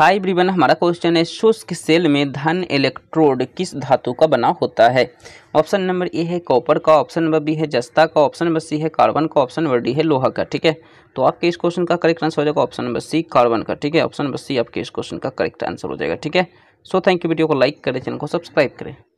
high ब्रिवन हमारा question है शुष्क सेल में धन इलेक्ट्रोड किस धातु का बना होता है ऑप्शन नंबर ए है कॉपर का ऑप्शन नंबर बी है जस्ता का ऑप्शन नंबर सी है कार्बन का ऑप्शन नंबर डी है लोहा का ठीक है तो आपके इस क्वेश्चन का करेक्ट आंसर हो जाएगा ऑप्शन नंबर सी कार्बन का ठीक है ऑप्शन नंबर सी आपके इस क्वेश्चन का करेक्ट आंसर हो जाएगा ठीक है सो थैंक यू वीडियो को लाइक करें चैनल को सब्सक्राइब करें